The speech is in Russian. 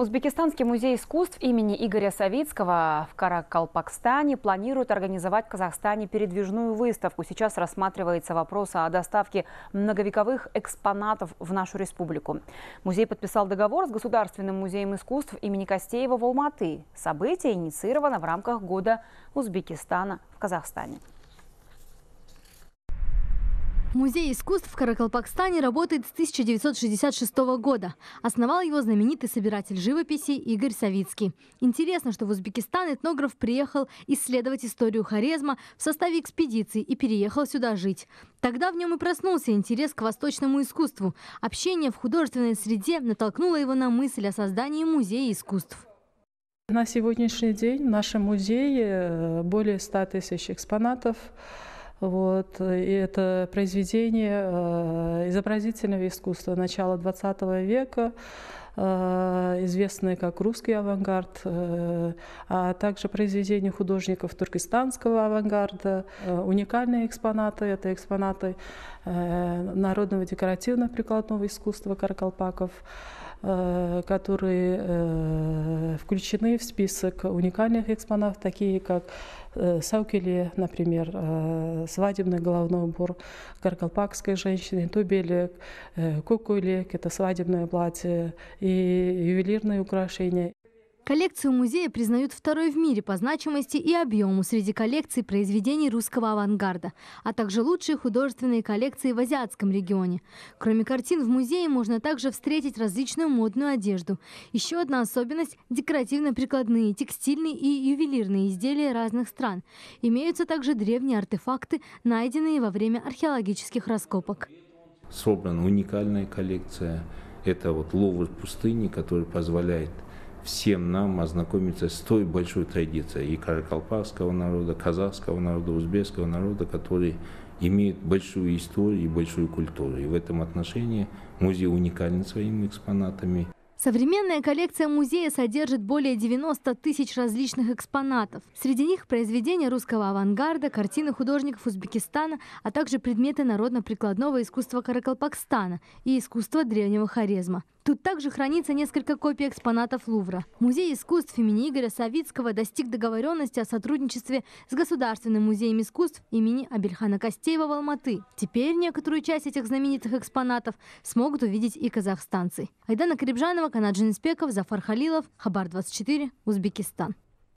Узбекистанский музей искусств имени Игоря Савицкого в Каракалпакстане планирует организовать в Казахстане передвижную выставку. Сейчас рассматривается вопрос о доставке многовековых экспонатов в нашу республику. Музей подписал договор с Государственным музеем искусств имени Костеева в Алматы. Событие инициировано в рамках года Узбекистана в Казахстане. Музей искусств в Каракалпакстане работает с 1966 года. Основал его знаменитый собиратель живописи Игорь Савицкий. Интересно, что в Узбекистан этнограф приехал исследовать историю харизма в составе экспедиции и переехал сюда жить. Тогда в нем и проснулся интерес к восточному искусству. Общение в художественной среде натолкнуло его на мысль о создании музея искусств. На сегодняшний день в нашем музее э, более 100 тысяч экспонатов, вот. И это произведение э, изобразительного искусства начала XX века, э, известное как русский авангард, э, а также произведения художников туркестанского авангарда. Уникальные экспонаты – это экспонаты народного декоративно-прикладного искусства каракалпаков, Э, которые э, включены в список уникальных экспонатов, такие как э, Саукеле, например, свадебный головной убор каркалпакской женщины, тубелек, кукулек, это свадебное платье и ювелирные украшения. Коллекцию музея признают второй в мире по значимости и объему среди коллекций произведений русского авангарда, а также лучшие художественные коллекции в азиатском регионе. Кроме картин в музее можно также встретить различную модную одежду. Еще одна особенность – декоративно-прикладные, текстильные и ювелирные изделия разных стран. Имеются также древние артефакты, найденные во время археологических раскопок. Собрана уникальная коллекция. Это вот ловы пустыни, который позволяет – всем нам ознакомиться с той большой традицией и каракалпакского народа, казахского народа, узбекского народа, который имеет большую историю и большую культуру. И в этом отношении музей уникален своими экспонатами. Современная коллекция музея содержит более 90 тысяч различных экспонатов. Среди них произведения русского авангарда, картины художников Узбекистана, а также предметы народно-прикладного искусства Каракалпакстана и искусства древнего харизма. Тут также хранится несколько копий экспонатов Лувра. Музей искусств имени Игоря Савицкого достиг договоренности о сотрудничестве с Государственным музеем искусств имени Абельхана Костеева в Алматы. Теперь некоторую часть этих знаменитых экспонатов смогут увидеть и казахстанцы. Айдана Карибжанова, Канаджин Спеков, Зафар Халилов, Хабар-24, Узбекистан.